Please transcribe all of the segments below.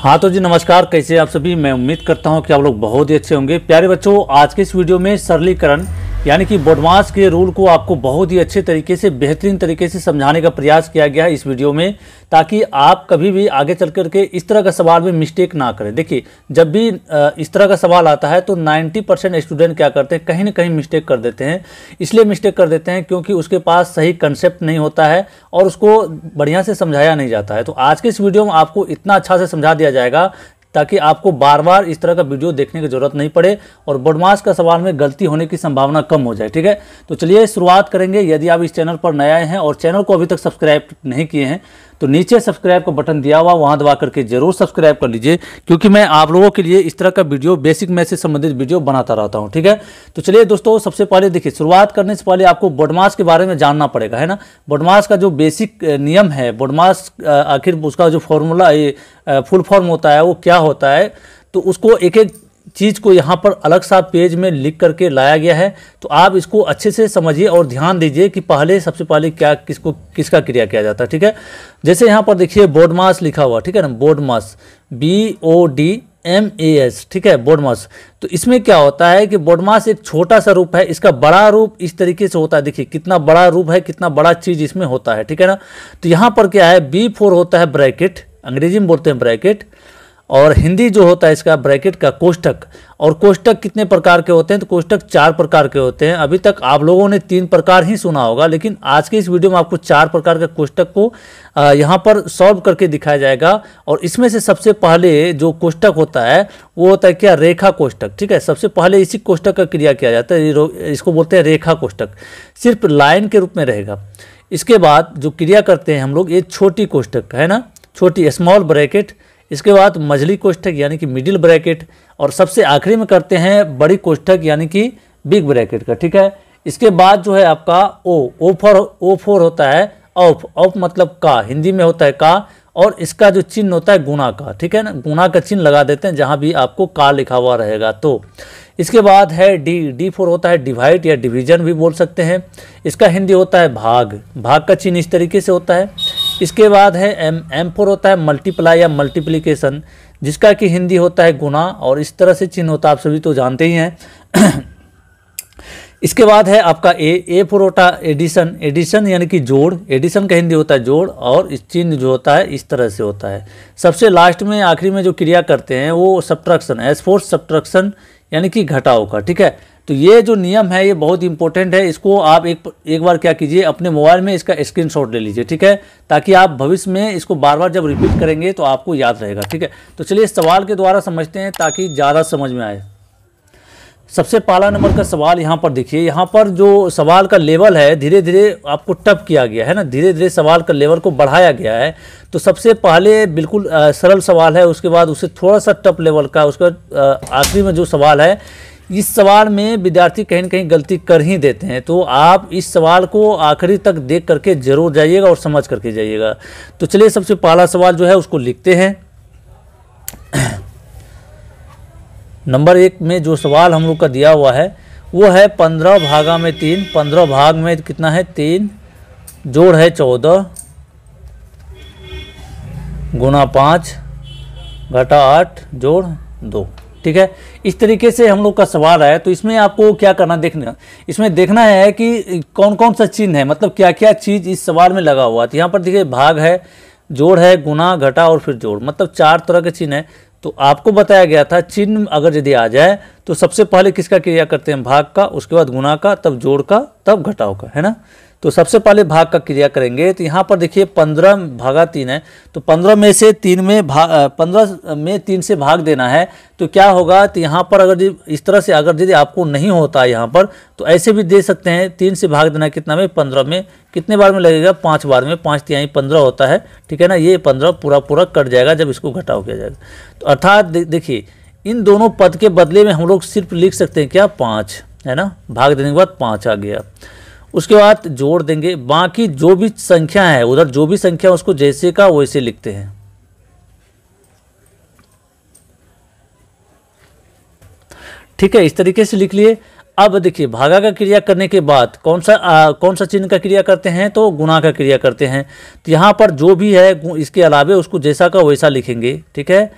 हाँ तो जी नमस्कार कैसे आप सभी मैं उम्मीद करता हूँ कि आप लोग बहुत ही अच्छे होंगे प्यारे बच्चों आज के इस वीडियो में सरलीकरण यानी कि बोडमास के रूल को आपको बहुत ही अच्छे तरीके से बेहतरीन तरीके से समझाने का प्रयास किया गया है इस वीडियो में ताकि आप कभी भी आगे चल कर के इस तरह का सवाल में मिस्टेक ना करें देखिए जब भी इस तरह का सवाल आता है तो 90 परसेंट स्टूडेंट क्या करते हैं कहीं ना कहीं मिस्टेक कर देते हैं इसलिए मिस्टेक कर देते हैं क्योंकि उसके पास सही कंसेप्ट नहीं होता है और उसको बढ़िया से समझाया नहीं जाता है तो आज के इस वीडियो में आपको इतना अच्छा से समझा दिया जाएगा ताकि आपको बार बार इस तरह का वीडियो देखने की जरूरत नहीं पड़े और बोडमास का सवाल में गलती होने की संभावना कम हो जाए ठीक है तो चलिए शुरुआत करेंगे यदि आप इस चैनल पर नए आए हैं और चैनल को अभी तक सब्सक्राइब नहीं किए हैं तो नीचे सब्सक्राइब का बटन दिया हुआ वहाँ दबा करके जरूर सब्सक्राइब कर लीजिए क्योंकि मैं आप लोगों के लिए इस तरह का वीडियो बेसिक मैथ से संबंधित वीडियो बनाता रहता हूँ ठीक है तो चलिए दोस्तों सबसे पहले देखिए शुरुआत करने से पहले आपको बडमास के बारे में जानना पड़ेगा है ना बडमास का जो बेसिक नियम है बडमास आखिर उसका जो फॉर्मूला फुल फॉर्म होता है वो क्या होता है तो उसको एक एक चीज़ को यहाँ पर अलग सा पेज में लिख करके लाया गया है तो आप इसको अच्छे से समझिए और ध्यान दीजिए कि पहले सबसे पहले क्या किसको किसका क्रिया किया जाता है ठीक है जैसे यहाँ पर देखिए बोडमास लिखा हुआ ठीक है ना BODMAS B O D M A S ठीक है बोडमास तो इसमें क्या होता है कि बोडमास एक छोटा सा रूप है इसका बड़ा रूप इस तरीके से होता है देखिए कितना बड़ा रूप है कितना बड़ा चीज़ इसमें होता है ठीक है ना तो यहाँ पर क्या है बी फोर होता है ब्रैकेट अंग्रेजी में बोलते हैं ब्रैकेट और हिंदी जो होता है इसका ब्रैकेट का कोष्टक और कोष्टक कितने प्रकार के होते हैं तो कोष्टक चार प्रकार के होते हैं अभी तक आप लोगों ने तीन प्रकार ही सुना होगा लेकिन आज के इस वीडियो में आपको चार प्रकार के कोष्टक को यहाँ पर सॉल्व करके दिखाया जाएगा और इसमें से सबसे पहले जो कोष्टक होता है वो होता है क्या रेखा कोष्टक ठीक है सबसे पहले इसी कोष्टक का क्रिया किया जाता है इसको बोलते हैं रेखा कोष्टक सिर्फ लाइन के रूप में रहेगा इसके बाद जो क्रिया करते हैं हम लोग ये छोटी कोष्टक है ना छोटी स्मॉल ब्रैकेट इसके बाद मझली कोष्ठक यानी कि मिडिल ब्रैकेट और सबसे आखिरी में करते हैं बड़ी कोष्ठक यानी कि बिग ब्रैकेट का ठीक है इसके बाद जो है आपका ओ ओ फोर ओ फोर होता है ऑफ ऑफ मतलब का हिंदी में होता है का और इसका जो चिन्ह होता है गुना का ठीक है ना गुना का चिन्ह लगा देते हैं जहाँ भी आपको का लिखा हुआ रहेगा तो इसके बाद है डी डी फोर होता है डिवाइड या डिवीजन भी बोल सकते हैं इसका हिंदी होता है भाग भाग का चिन्ह इस तरीके से होता है इसके बाद है एम एम फोर होता है मल्टीप्लाई या मल्टीप्लीकेशन जिसका कि हिंदी होता है गुना और इस तरह से चिन्ह होता है आप सभी तो जानते ही हैं इसके बाद है आपका ए ए फोर होता है एडिशन एडिशन यानी कि जोड़ एडिशन का हिंदी होता है जोड़ और इस चिन्ह जो होता है इस तरह से होता है सबसे लास्ट में आखिरी में जो क्रिया करते हैं वो सब्ट्रक्शन एस फोर सब्ट्रक्शन यानी कि घटाओ का ठीक है तो ये जो नियम है ये बहुत इंपॉर्टेंट है इसको आप एक एक बार क्या कीजिए अपने मोबाइल में इसका स्क्रीनशॉट ले लीजिए ठीक है ताकि आप भविष्य में इसको बार बार जब रिपीट करेंगे तो आपको याद रहेगा ठीक है तो चलिए इस सवाल के द्वारा समझते हैं ताकि ज़्यादा समझ में आए सबसे पहला नंबर का सवाल यहाँ पर देखिए यहाँ पर जो सवाल का लेवल है धीरे धीरे आपको टप किया गया है ना धीरे धीरे सवाल का लेवल को बढ़ाया गया है तो सबसे पहले बिल्कुल सरल सवाल है उसके बाद उसे थोड़ा सा टप लेवल का उसके बाद आखिरी में जो सवाल है इस सवाल में विद्यार्थी कहीं ना कहीं गलती कर ही देते हैं तो आप इस सवाल को आखिरी तक देख करके जरूर जाइएगा और समझ करके जाइएगा तो चलिए सबसे पहला सवाल जो है उसको लिखते हैं नंबर एक में जो सवाल हम लोग का दिया हुआ है वो है पंद्रह भागा में तीन पंद्रह भाग में कितना है तीन जोड़ है चौदह गुना पाँच घटा आठ जोड़ दो ठीक है इस तरीके से हम लोग का सवाल आया तो इसमें आपको क्या करना देखना इसमें देखना है कि कौन कौन सा चिन्ह है मतलब क्या क्या चीज़ इस सवाल में लगा हुआ है तो यहाँ पर देखिए भाग है जोड़ है गुना घटा और फिर जोड़ मतलब चार तरह के चिन्ह है तो आपको बताया गया था चिन्ह अगर यदि आ जाए तो सबसे पहले किसका क्रिया करते हैं भाग का उसके बाद गुना का तब जोड़ का तब घटाव का है ना तो सबसे पहले भाग का क्रिया करेंगे तो यहाँ पर देखिए पंद्रह भागा तीन है तो पंद्रह में से तीन में भाग पंद्रह में तीन से भाग देना है तो क्या होगा तो यहाँ पर अगर इस तरह से अगर यदि आपको नहीं होता है यहाँ पर तो ऐसे भी दे सकते हैं तीन से भाग देना कितना में पंद्रह में कितने बार में लगेगा पाँच बार में पाँच तिहाई पंद्रह होता है ठीक है ना ये पंद्रह पूरा पूरा कट जाएगा जब इसको घटाव किया जाएगा तो अर्थात देखिए इन दोनों पद के बदले में हम लोग सिर्फ लिख सकते हैं क्या पाँच है ना भाग देने के बाद पाँच आ गया उसके बाद जोड़ देंगे बाकी जो भी संख्या है उधर जो भी संख्या उसको जैसे का वैसे लिखते हैं ठीक है इस तरीके से लिख लिए अब देखिए भागा का क्रिया करने के बाद कौन सा आ, कौन सा चिन्ह का क्रिया करते हैं तो गुना का क्रिया करते हैं तो यहाँ पर जो भी है इसके अलावे उसको जैसा का वैसा लिखेंगे ठीक है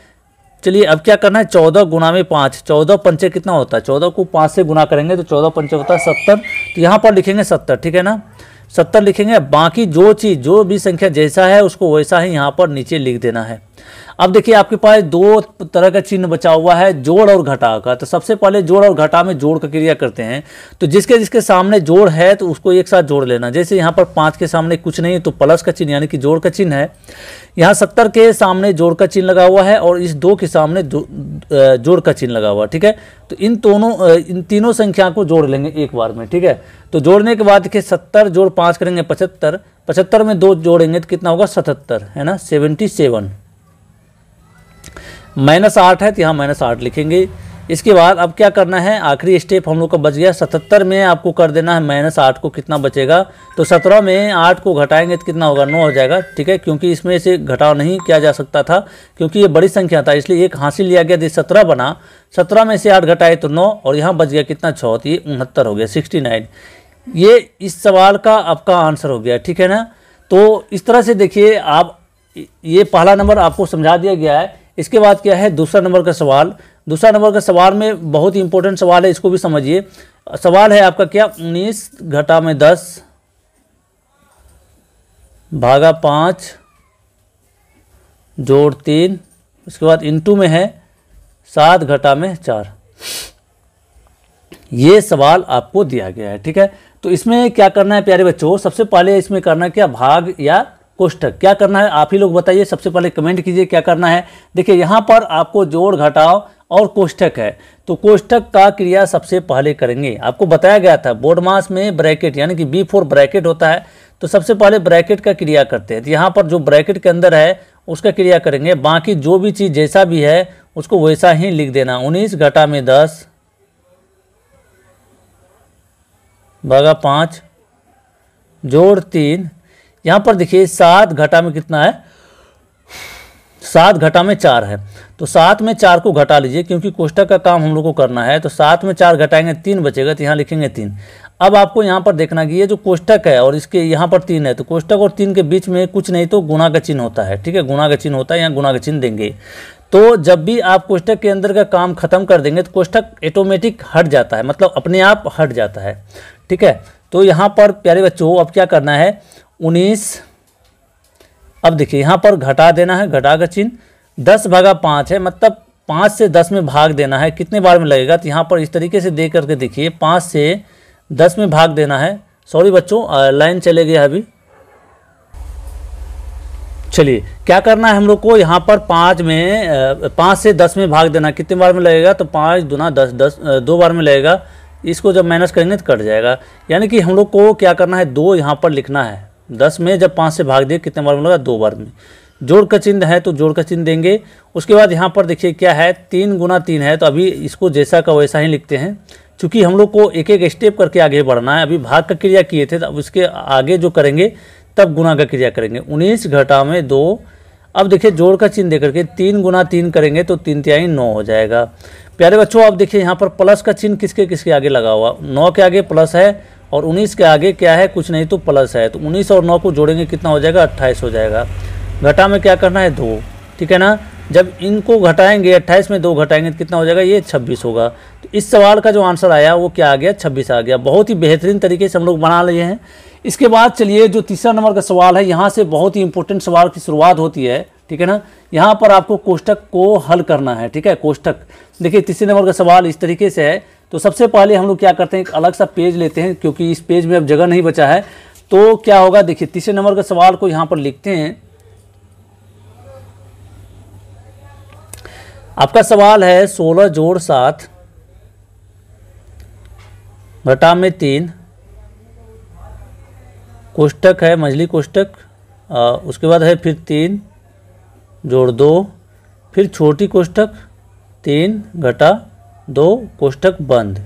चलिए अब क्या करना है चौदह गुना में पाँच चौदह पंचे कितना होता है चौदह को पाँच से गुना करेंगे तो चौदह पंचे होता है सत्तर तो यहाँ पर लिखेंगे सत्तर ठीक है ना सत्तर लिखेंगे बाकी जो चीज़ जो भी संख्या जैसा है उसको वैसा ही यहाँ पर नीचे लिख देना है अब देखिए आपके पास दो तरह का चिन्ह बचा हुआ है जोड़ और घटा का तो सबसे पहले जोड़ और घटा में जोड़ का क्रिया करते हैं तो जिसके जिसके सामने जोड़ है तो उसको एक साथ जोड़ लेना जैसे यहाँ पर पाँच के सामने कुछ नहीं है तो प्लस का चिन्ह यानी कि जोड़ का चिन्ह है यहाँ सत्तर के सामने जोड़ का चिन्ह लगा हुआ है और इस दो के सामने जोड़ का चिन्ह लगा हुआ ठीक है तो इन दोनों इन तीनों संख्या को जोड़ लेंगे एक बार में ठीक है तो जोड़ने के बाद देखिए सत्तर जोड़ पाँच करेंगे पचहत्तर पचहत्तर में दो जोड़ेंगे तो कितना होगा सतहत्तर है ना सेवेंटी सेवन माइनस आठ है तो यहाँ माइनस आठ लिखेंगे इसके बाद अब क्या करना है आखिरी स्टेप हम लोग का बच गया सतहत्तर में आपको कर देना है माइनस आठ को कितना बचेगा तो सत्रह में आठ को घटाएंगे तो कितना होगा नौ हो जाएगा ठीक है क्योंकि इसमें से घटाव नहीं किया जा सकता था क्योंकि ये बड़ी संख्या था इसलिए एक हासिल लिया गया सत्रह बना सत्रह में से आठ घटाए तो नौ और यहाँ बच गया कितना छः तो ये उनहत्तर हो गया सिक्सटी नाइन ये इस सवाल का आपका आंसर हो गया ठीक है ना तो इस तरह से देखिए आप ये पहला नंबर आपको समझा दिया गया है इसके बाद क्या है दूसरा नंबर का सवाल दूसरा नंबर का सवाल में बहुत ही इंपॉर्टेंट सवाल है इसको भी समझिए सवाल है आपका क्या उन्नीस घटा में दस भागा पाँच जोड़ तीन उसके बाद इंटू में है सात घटा में चार ये सवाल आपको दिया गया है ठीक है तो इसमें क्या करना है प्यारे बच्चों सबसे पहले इसमें करना क्या भाग या कोष्ठक क्या करना है आप ही लोग बताइए सबसे पहले कमेंट कीजिए क्या करना है देखिए यहाँ पर आपको जोड़ घटाओ और कोष्ठक है तो कोष्ठक का क्रिया सबसे पहले करेंगे आपको बताया गया था बोर्ड मास में ब्रैकेट यानी कि बी फोर ब्रैकेट होता है तो सबसे पहले ब्रैकेट का क्रिया करते हैं तो यहाँ पर जो ब्रैकेट के अंदर है उसका क्रिया करेंगे बाकी जो भी चीज़ जैसा भी है उसको वैसा ही लिख देना उन्नीस घटा में दस भागा पाँच जोड़ तीन यहां पर देखिए सात घटा में कितना है सात घटा में चार है तो सात में चार को घटा लीजिए क्योंकि कोष्टक का काम हम लोग को करना है तो सात में चार घटाएंगे तीन बचेगा तो यहाँ लिखेंगे तीन अब आपको यहाँ पर देखना कि ये जो कोष्टक है और इसके यहाँ पर तीन है तो कोष्टक और तीन के बीच में कुछ नहीं तो गुणा का चिन्ह होता है ठीक है गुणा का चिन्ह होता है यहाँ गुणा का चिन्ह देंगे तो जब भी आप कोष्टक के अंदर का काम खत्म कर देंगे तो कोष्टक ऑटोमेटिक हट जाता है मतलब अपने आप हट जाता है ठीक है तो यहाँ पर प्यारे बच्चों अब क्या करना है उन्नीस अब देखिए यहाँ पर घटा देना है घटा का चिन्ह दस भागा पाँच है मतलब पाँच से दस में भाग देना है कितने बार में लगेगा तो यहाँ पर इस तरीके से दे करके देखिए पाँच से दस में भाग देना है सॉरी बच्चों लाइन चले गया अभी चलिए क्या करना है हम लोग को यहाँ पर पाँच में पाँच से दस में भाग देना कितने बार में लगेगा तो पाँच दुना दस दस दो बार में लगेगा इसको जब माइनस करेंगे तो कट जाएगा यानी कि हम लोग को क्या करना है दो यहाँ पर लिखना है दस में जब पाँच से भाग दिए कितने बार में लगा दो बार में जोड़ का चिन्ह है तो जोड़ का चिन्ह देंगे उसके बाद यहाँ पर देखिए क्या है तीन गुना तीन है तो अभी इसको जैसा का वैसा ही लिखते हैं चूँकि हम लोग को एक एक स्टेप करके आगे बढ़ना है अभी भाग का क्रिया किए थे तो अब उसके आगे जो करेंगे तब गुना का क्रिया करेंगे उन्नीस घटा में दो अब देखिए जोड़ का चिन्ह देकर के तीन गुना तीन करेंगे तो तीन तिहाई नौ हो जाएगा प्यारे बच्चों अब देखिए यहाँ पर प्लस का चिन्ह किसके किसके आगे लगा हुआ नौ के आगे प्लस है और 19 के आगे क्या है कुछ नहीं तो प्लस है तो 19 और 9 को जोड़ेंगे कितना हो जाएगा 28 हो जाएगा घटा में क्या करना है दो ठीक है ना जब इनको घटाएंगे 28 में दो घटाएंगे तो कितना हो जाएगा ये 26 होगा तो इस सवाल का जो आंसर आया वो क्या आ गया 26 आ गया बहुत ही बेहतरीन तरीके से हम लोग बना लिए हैं इसके बाद चलिए जो तीसरा नंबर का सवाल है यहाँ से बहुत ही इंपॉर्टेंट सवाल की शुरुआत होती है ठीक है ना यहाँ पर आपको कोष्टक को हल करना है ठीक है कोष्टक देखिए तीसरे नंबर का सवाल इस तरीके से है तो सबसे पहले हम लोग क्या करते हैं एक अलग सा पेज लेते हैं क्योंकि इस पेज में अब जगह नहीं बचा है तो क्या होगा देखिए तीसरे नंबर का सवाल को यहाँ पर लिखते हैं आपका सवाल है सोलह जोड़ सात घटा में तीन कोष्टक है मजली कोष्टक उसके बाद है फिर तीन जोड़ दो फिर छोटी कोष्टक तीन घटा दो कोष्टक बंद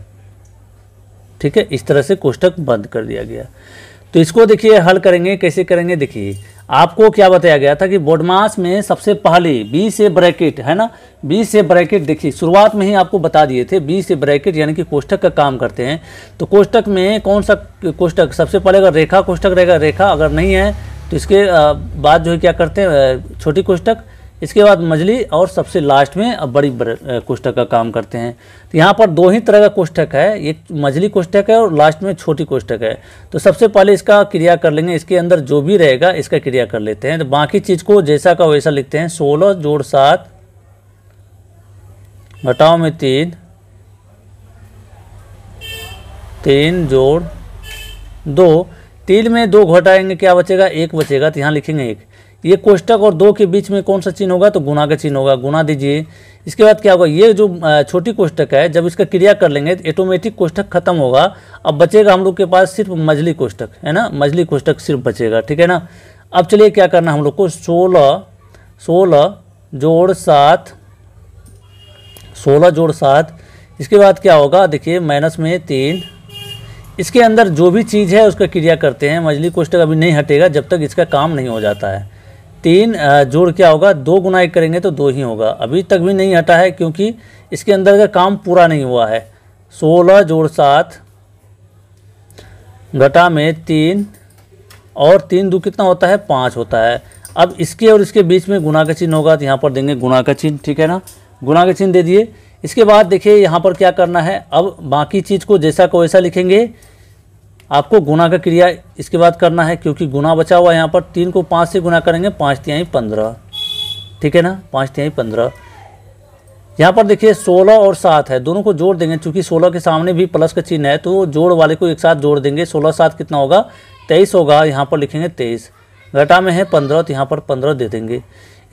ठीक है इस तरह से कोष्टक बंद कर दिया गया तो इसको देखिए हल करेंगे कैसे करेंगे देखिए आपको क्या बताया गया था कि बोडमास में सबसे पहले बी से ब्रैकेट है ना बी से ब्रैकेट देखिए शुरुआत में ही आपको बता दिए थे बी से ब्रैकेट यानी कि कोष्टक का काम करते हैं तो कोष्टक में कौन सा कोष्टक सबसे पहले अगर रेखा कोष्टक रहेगा रेखा अगर नहीं है तो इसके बाद जो है क्या करते हैं छोटी कोष्टक इसके बाद मजली और सबसे लास्ट में अब बड़ी कोष्ठक का काम करते हैं तो यहाँ पर दो ही तरह का कोष्ठक है एक मजली कोष्ठक है और लास्ट में छोटी कोष्ठक है तो सबसे पहले इसका क्रिया कर लेंगे इसके अंदर जो भी रहेगा इसका क्रिया कर लेते हैं तो बाकी चीज़ को जैसा का वैसा लिखते हैं सोलह जोड़ सात घटाओ में तीन तीन जोड़ दो तीन में दो घटाएंगे क्या बचेगा एक बचेगा तो यहाँ लिखेंगे एक ये कोष्टक और दो के बीच में कौन सा चिन्ह होगा तो गुना का चिन्ह होगा गुना दीजिए इसके बाद क्या होगा ये जो छोटी कोष्टक है जब इसका क्रिया कर लेंगे तो ऑटोमेटिक कोष्टक खत्म होगा अब बचेगा हम लोग के पास सिर्फ मजली कोष्टक है ना मजली कोष्टक सिर्फ बचेगा ठीक है ना अब चलिए क्या करना हम लोग को सोलह सोलह जोड़ सात सोलह जोड़ सात इसके बाद क्या होगा देखिए माइनस में तीन इसके अंदर जो भी चीज़ है उसका क्रिया करते हैं मजली कोष्टक अभी नहीं हटेगा जब तक इसका काम नहीं हो जाता है तीन जोड़ क्या होगा दो गुना एक करेंगे तो दो ही होगा अभी तक भी नहीं हटा है क्योंकि इसके अंदर का काम पूरा नहीं हुआ है सोलह जोड़ सात घटा में तीन और तीन दो कितना होता है पाँच होता है अब इसके और इसके बीच में गुना का चिन्ह होगा तो यहाँ पर देंगे गुना का चिन्ह ठीक है ना गुना का चिन्ह दे दिए इसके बाद देखिए यहाँ पर क्या करना है अब बाकी चीज़ को जैसा को वैसा लिखेंगे आपको गुना का क्रिया इसके बाद करना है क्योंकि गुना बचा हुआ है यहाँ पर तीन को पाँच से गुना करेंगे पाँच तिहाई पंद्रह ठीक है ना पाँच तिहाई पंद्रह यहाँ पर देखिए सोलह और सात है दोनों को जोड़ देंगे क्योंकि सोलह के सामने भी प्लस का चिन्ह है तो जोड़ वाले को एक साथ जोड़ देंगे सोलह सात कितना होगा तेईस होगा यहाँ पर लिखेंगे तेईस घटा में है पंद्रह तो यहाँ पर पंद्रह दे देंगे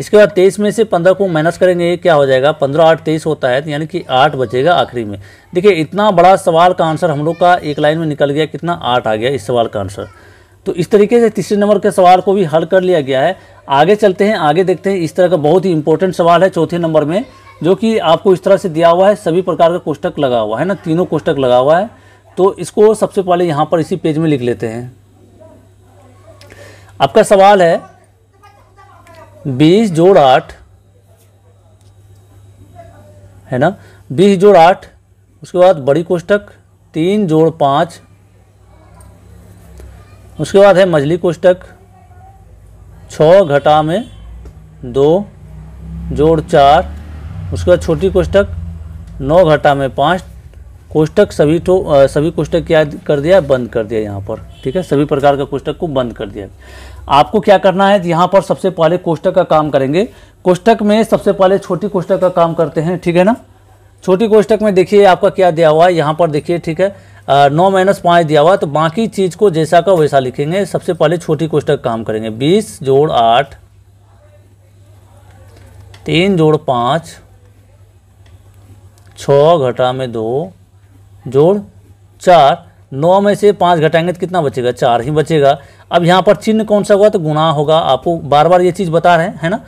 इसके बाद तेईस में से पंद्रह को माइनस करेंगे क्या हो जाएगा पंद्रह आठ तेईस होता है तो यानी कि आठ बचेगा आखिरी में देखिए इतना बड़ा सवाल का आंसर हम लोग का एक लाइन में निकल गया कितना आठ आ गया इस सवाल का आंसर तो इस तरीके से तीसरे नंबर के सवाल को भी हल कर लिया गया है आगे चलते हैं आगे देखते हैं इस तरह का बहुत ही इंपॉर्टेंट सवाल है चौथे नंबर में जो कि आपको इस तरह से दिया हुआ है सभी प्रकार का कोष्टक लगा हुआ है ना तीनों कोष्टक लगा हुआ है तो इसको सबसे पहले यहाँ पर इसी पेज में लिख लेते हैं आपका सवाल है बीस जोड़ आठ है ना बीस जोड़ आठ उसके बाद बड़ी कोष्टक तीन जोड़ पाँच उसके बाद है मजली कोष्टक छ घटा में दो जोड़ चार उसके बाद छोटी कोष्टक नौ घटा में पाँच कोष्टक सभी तो सभी कोष्टक क्या कर दिया बंद कर दिया यहाँ पर ठीक है सभी प्रकार का कोष्टक को बंद कर दिया आपको क्या करना है यहाँ पर सबसे पहले कोष्टक का काम करेंगे कोष्टक में सबसे पहले छोटी कोष्टक का काम करते हैं ठीक है ना छोटी कोष्टक में देखिए आपका क्या दिया हुआ है यहाँ पर देखिए ठीक है नौ माइनस पाँच दिया हुआ तो बाकी चीज़ को जैसा का वैसा लिखेंगे सबसे पहले छोटी कोष्टक काम करेंगे बीस जोड़ आठ तीन जोड़ पाँच छ घटा में दो जोड़ चार नौ में से पाँच घटाएंगे तो कितना बचेगा चार ही बचेगा अब यहाँ पर चिन्ह कौन सा होगा तो गुणा होगा आपको बार बार ये चीज़ बता रहे हैं है ना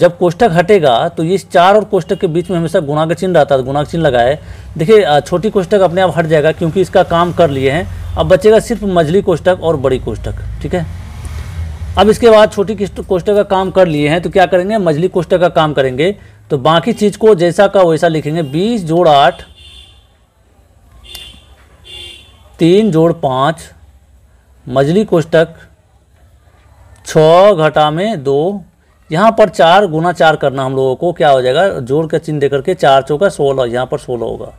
जब कोष्टक हटेगा तो ये चार और कोष्टक के बीच में हमेशा गुणा का चिन्ह रहता है तो गुणा का चिन्ह लगाए देखिए छोटी कोष्टक अपने आप हट जाएगा क्योंकि इसका काम कर लिए हैं अब बचेगा सिर्फ मझली कोष्टक और बड़ी कोष्टक ठीक है अब इसके बाद छोटी कोष्टक का काम कर लिए हैं तो क्या करेंगे मझली कोष्टक का काम करेंगे तो बाकी चीज़ को जैसा का वैसा लिखेंगे बीस जोड़ आठ तीन जोड़ पाँच मजली कोष्टक छः घटा में दो यहाँ पर चार गुना चार करना हम लोगों को क्या हो जाएगा जोड़ के चिन्ह दे करके चार चौका सोलह यहाँ पर सोलह होगा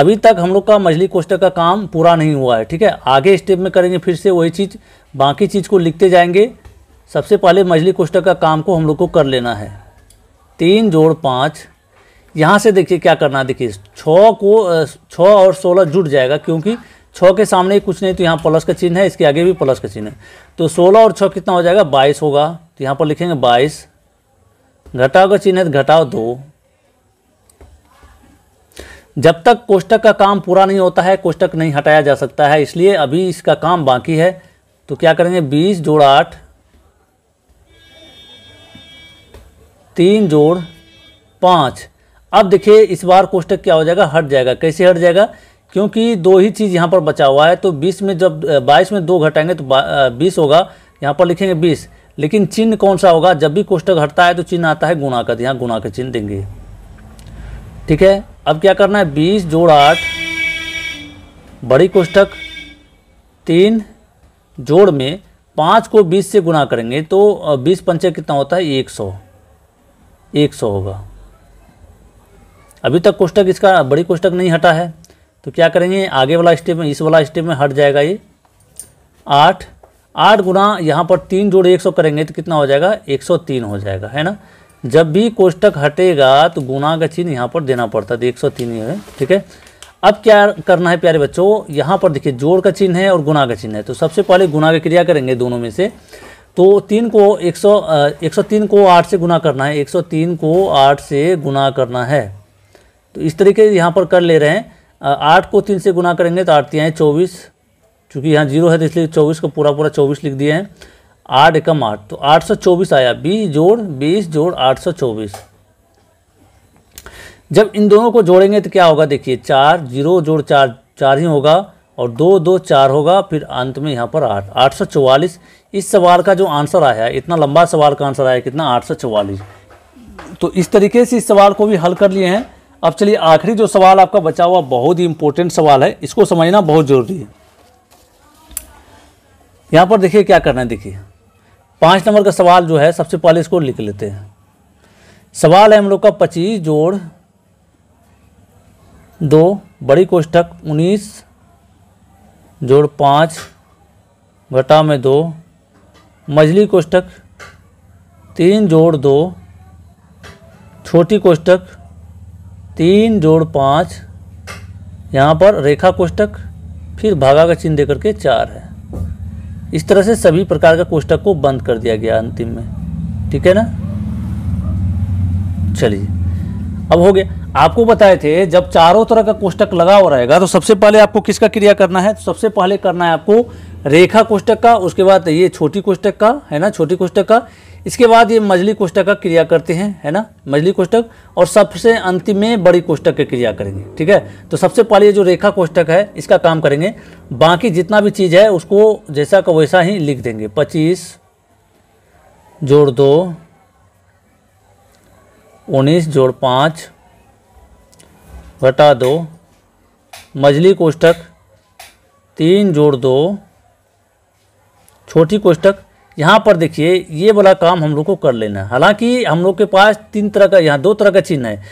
अभी तक हम लोग का मछली कोष्ट का काम पूरा नहीं हुआ है ठीक है आगे स्टेप में करेंगे फिर से वही चीज़ बाकी चीज़ को लिखते जाएंगे सबसे पहले मछली कोष्ट का काम को हम लोग को कर लेना है तीन जोड़ पाँच यहाँ से देखिए क्या करना है देखिए छ को छः और सोलह जुट जाएगा क्योंकि छः के सामने कुछ नहीं तो यहाँ प्लस का चिन्ह है इसके आगे भी प्लस का चिन्ह है तो सोलह और छ कितना हो जाएगा बाईस होगा तो यहाँ पर लिखेंगे बाईस घटाओ का चिन्ह है तो घटाओ दो जब तक कोष्टक का काम पूरा नहीं होता है कोष्टक नहीं हटाया जा सकता है इसलिए अभी इसका काम बाकी है तो क्या करेंगे बीस जोड़ आठ तीन जोड़ पाँच अब देखिए इस बार कोष्टक क्या हो जाएगा हट जाएगा कैसे हट जाएगा क्योंकि दो ही चीज़ यहाँ पर बचा हुआ है तो बीस में जब बाईस में दो घटाएंगे तो बीस होगा यहाँ पर लिखेंगे बीस लेकिन चिन्ह कौन सा होगा जब भी कोष्टक हटता है तो चिन्ह आता है गुणा का यहाँ गुणा का चिन्ह देंगे ठीक है अब क्या करना है बीस जोड़ आठ बड़ी कोष्टक तीन जोड़ में पाँच को बीस से गुणा करेंगे तो बीस पंचे कितना होता है एक सौ एक सौ होगा अभी तक कोष्टक इसका बड़ी कोष्टक नहीं हटा है तो क्या करेंगे आगे वाला स्टेप में इस वाला स्टेप में हट जाएगा ये आठ आठ गुना यहाँ पर तीन जोड़ एक सौ करेंगे तो कितना हो जाएगा एक सौ तीन हो जाएगा है ना जब भी कोष्टक हटेगा तो गुना का चिन्ह यहाँ पर देना पड़ता है तो एक सौ तीन ही है ठीक है अब क्या करना है प्यारे बच्चों यहाँ पर देखिए जोड़ का चिन्ह है और गुना का चिन्ह है तो सबसे पहले गुना की क्रिया करेंगे दोनों में से तो तीन को एक सौ एक सौ तीन को आठ से गुना करना है एक सौ तीन को आठ से गुना करना है तो इस तरीके यहाँ पर कर ले रहे हैं आठ को तीन से गुना करेंगे तो आठ आए चौबीस चूँकि यहाँ जीरो है तो इसलिए चौबीस को पूरा पूरा चौबीस लिख दिए हैं आठ एकम आठ तो आठ सौ चौबीस आया बीस जोड़ बीस जोड़ आठ सौ चौबीस जब इन दोनों को जोड़ेंगे तो क्या होगा देखिए चार जीरो जोड़ चार चार ही होगा और दो दो चार होगा फिर अंत में यहाँ पर आठ आठ सौ चौवालीस इस सवाल का जो आंसर आया है इतना लंबा सवाल का आंसर आया कितना आठ सौ चौवालीस तो इस तरीके से इस सवाल को भी हल कर लिए हैं अब चलिए आखिरी जो सवाल आपका बचा हुआ बहुत ही इंपॉर्टेंट सवाल है इसको समझना बहुत ज़रूरी है यहाँ पर देखिए क्या करना है देखिए पाँच नंबर का सवाल जो है सबसे पहले इसको लिख लेते हैं सवाल है हम लोग का पच्चीस जोड़ दो बड़ी कोष्ठक उन्नीस जोड़ पाँच घटा में दो मजली कोष्ठक तीन जोड़ दो छोटी कोष्ठक तीन जोड़ पाँच यहाँ पर रेखा कोष्टक फिर भागा का चिन्ह देकर के चार है इस तरह से सभी प्रकार का कोष्टक को बंद कर दिया गया अंतिम में ठीक है ना चलिए अब हो गया आपको बताए थे जब चारों तरह का कोष्टक लगा हुआ रहेगा तो सबसे पहले आपको किसका क्रिया करना है तो सबसे पहले करना है आपको रेखा कोष्टक का उसके बाद ये छोटी कोष्टक का है ना छोटी कोष्टक का इसके बाद ये मजली कोष्टक का क्रिया करते हैं है ना मजली कोष्टक और सबसे अंतिम में बड़ी कोष्टक की क्रिया करेंगे ठीक है तो सबसे पहले ये जो रेखा कोष्टक है इसका काम करेंगे बाकी जितना भी चीज़ है उसको जैसा का वैसा ही लिख देंगे पच्चीस जोड़ दो उन्नीस जोड़ पाँच घटा दो मजली कोष्टक तीन जोड़ दो छोटी कोष्टक यहाँ पर देखिए ये वाला काम हम लोग को कर लेना है हालांकि हम लोग के पास तीन तरह का यहाँ दो तरह का चिन्ह है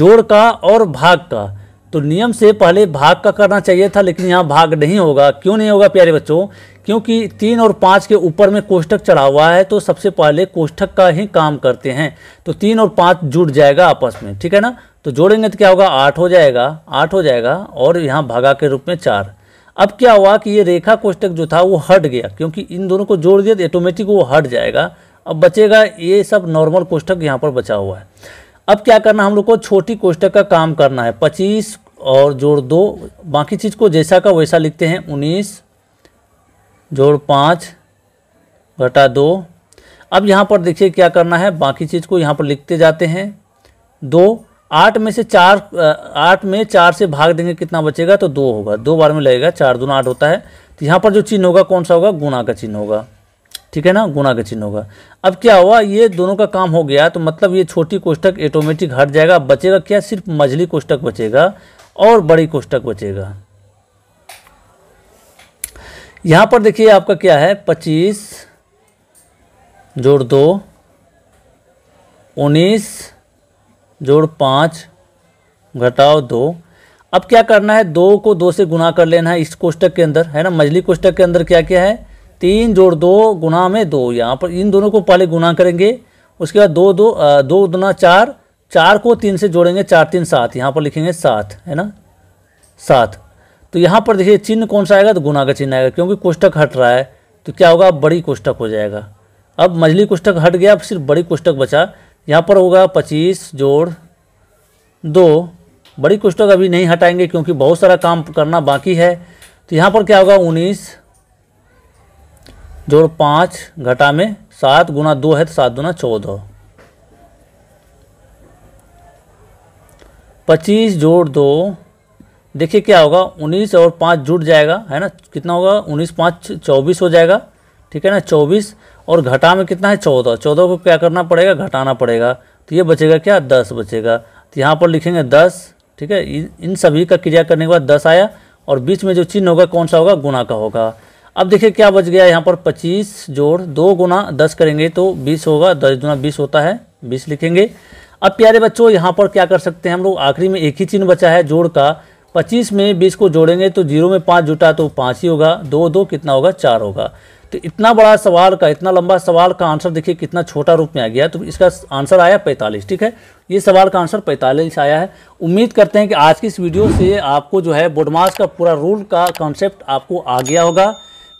जोड़ का और भाग का तो नियम से पहले भाग का करना चाहिए था लेकिन यहाँ भाग नहीं होगा क्यों नहीं होगा प्यारे बच्चों क्योंकि तीन और पाँच के ऊपर में कोष्ठक चढ़ा हुआ है तो सबसे पहले कोष्ठक का ही काम करते हैं तो तीन और पाँच जुड़ जाएगा आपस में ठीक है ना तो जोड़ेंगे तो क्या होगा आठ हो जाएगा आठ हो जाएगा और यहाँ भागा के रूप में चार अब क्या हुआ कि ये रेखा कोष्टक जो था वो हट गया क्योंकि इन दोनों को जोड़ दिया तो ऑटोमेटिक वो हट जाएगा अब बचेगा ये सब नॉर्मल कोष्टक यहाँ पर बचा हुआ है अब क्या करना हम लोग को छोटी कोष्टक का काम करना है पच्चीस और जोड़ दो बाकी चीज़ को जैसा का वैसा लिखते हैं उन्नीस जोड़ पाँच घटा दो अब यहाँ पर देखिए क्या करना है बाकी चीज़ को यहाँ पर लिखते जाते हैं दो आठ में से चार आठ में चार से भाग देंगे कितना बचेगा तो दो होगा दो बार में लगेगा चार दोनों आठ होता है तो यहाँ पर जो चिन्ह होगा कौन सा होगा गुना का चिन्ह होगा ठीक है ना गुना का चिन्ह होगा अब क्या हुआ ये दोनों का काम हो गया तो मतलब ये छोटी कोष्टक ऑटोमेटिक हट जाएगा बचेगा क्या सिर्फ मझली कोष्टक बचेगा और बड़ी कोष्टक बचेगा यहाँ पर देखिए आपका क्या है पच्चीस जोड़ दो उन्नीस जोड़ पाँच घटाओ दो अब क्या करना है दो को दो से गुना कर लेना है इस कोष्टक के अंदर है ना मजली कोष्टक के अंदर क्या क्या है तीन जोड़ दो गुना में दो यहाँ पर इन दोनों को पहले गुना करेंगे उसके बाद दो दो आ, दो गुना चार चार को तीन से जोड़ेंगे चार तीन सात यहाँ पर लिखेंगे सात है ना सात तो यहाँ पर देखिए चिन्ह कौन सा आएगा तो गुना का चिन्ह आएगा क्योंकि कोष्टक हट रहा है तो क्या होगा बड़ी कोष्टक हो जाएगा अब मजली कोष्टक हट गया अब सिर्फ बड़ी कोष्टक बचा यहाँ पर होगा पच्चीस जोड़ दो बड़ी कुष्ठक अभी नहीं हटाएंगे क्योंकि बहुत सारा काम करना बाकी है तो यहाँ पर क्या होगा उन्नीस जोड़ पाँच घटा में सात गुना दो है तो सात गुना चौदह पच्चीस जोड़ दो देखिए क्या होगा उन्नीस और पाँच जुट जाएगा है ना कितना होगा उन्नीस पाँच चौबीस हो जाएगा ठीक है ना चौबीस और घटा में कितना है चौदह चौदह को क्या करना पड़ेगा घटाना पड़ेगा तो ये बचेगा क्या दस बचेगा तो यहाँ पर लिखेंगे दस ठीक है इन सभी का क्रिया करने के बाद दस आया और बीच में जो चिन्ह होगा कौन सा होगा गुना का होगा अब देखिए क्या बच गया यहाँ पर पच्चीस जोड़ दो गुना दस करेंगे तो बीस होगा दस गुना बीस होता है बीस लिखेंगे अब प्यारे बच्चों यहाँ पर क्या कर सकते हैं हम लोग आखिरी में एक ही चिन्ह बचा है जोड़ का पच्चीस में बीस को जोड़ेंगे तो जीरो में पाँच जुटा तो पाँच ही होगा दो दो कितना होगा चार होगा तो इतना बड़ा सवाल का इतना लंबा सवाल का आंसर देखिए कितना छोटा रूप में आ गया तो इसका आंसर आया पैंतालीस ठीक है ये सवाल का आंसर पैंतालीस आया है उम्मीद करते हैं कि आज की इस वीडियो से आपको जो है बोडमास का पूरा रूल का कॉन्सेप्ट आपको आ गया होगा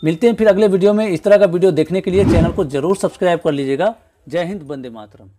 मिलते हैं फिर अगले वीडियो में इस तरह का वीडियो देखने के लिए चैनल को जरूर सब्सक्राइब कर लीजिएगा जय हिंद बंदे मातरम